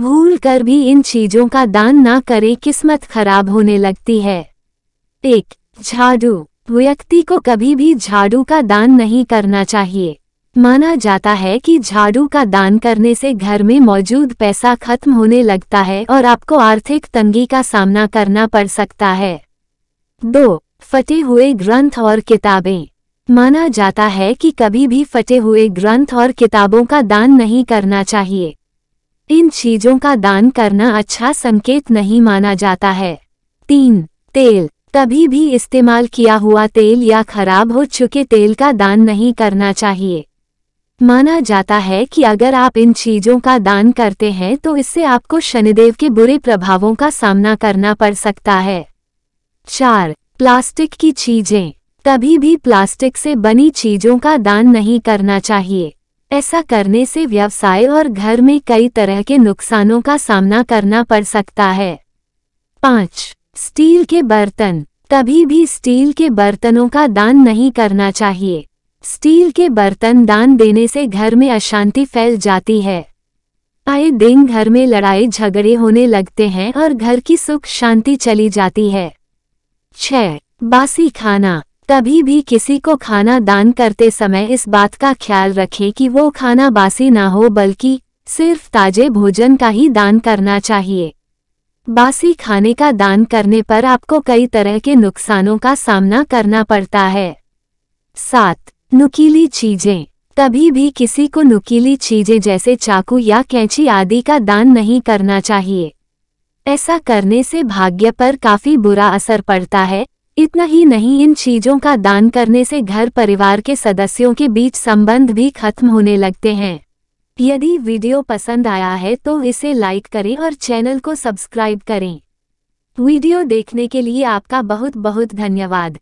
भूल कर भी इन चीजों का दान ना करें किस्मत खराब होने लगती है एक झाड़ू व्यक्ति को कभी भी झाड़ू का दान नहीं करना चाहिए माना जाता है कि झाड़ू का दान करने से घर में मौजूद पैसा खत्म होने लगता है और आपको आर्थिक तंगी का सामना करना पड़ सकता है दो फटे हुए ग्रंथ और किताबें माना जाता है कि कभी भी फटे हुए ग्रंथ और किताबों का दान नहीं करना चाहिए इन चीजों का दान करना अच्छा संकेत नहीं माना जाता है तीन तेल तभी भी इस्तेमाल किया हुआ तेल या खराब हो चुके तेल का दान नहीं करना चाहिए माना जाता है कि अगर आप इन चीजों का दान करते हैं तो इससे आपको शनिदेव के बुरे प्रभावों का सामना करना पड़ सकता है चार प्लास्टिक की चीजें तभी भी प्लास्टिक से बनी चीजों का दान नहीं करना चाहिए ऐसा करने से व्यवसाय और घर में कई तरह के नुकसानों का सामना करना पड़ सकता है पाँच स्टील के बर्तन कभी भी स्टील के बर्तनों का दान नहीं करना चाहिए स्टील के बर्तन दान देने से घर में अशांति फैल जाती है आए दिन घर में लड़ाई झगड़े होने लगते हैं और घर की सुख शांति चली जाती है छह बासी खाना तभी भी किसी को खाना दान करते समय इस बात का ख्याल रखें कि वो खाना बासी ना हो बल्कि सिर्फ ताजे भोजन का ही दान करना चाहिए बासी खाने का दान करने पर आपको कई तरह के नुकसानों का सामना करना पड़ता है सात नुकीली चीजें तभी भी किसी को नुकीली चीजें जैसे चाकू या कैंची आदि का दान नहीं करना चाहिए ऐसा करने से भाग्य पर काफी बुरा असर पड़ता है इतना ही नहीं इन चीजों का दान करने से घर परिवार के सदस्यों के बीच संबंध भी खत्म होने लगते हैं यदि वीडियो पसंद आया है तो इसे लाइक करें और चैनल को सब्सक्राइब करें वीडियो देखने के लिए आपका बहुत बहुत धन्यवाद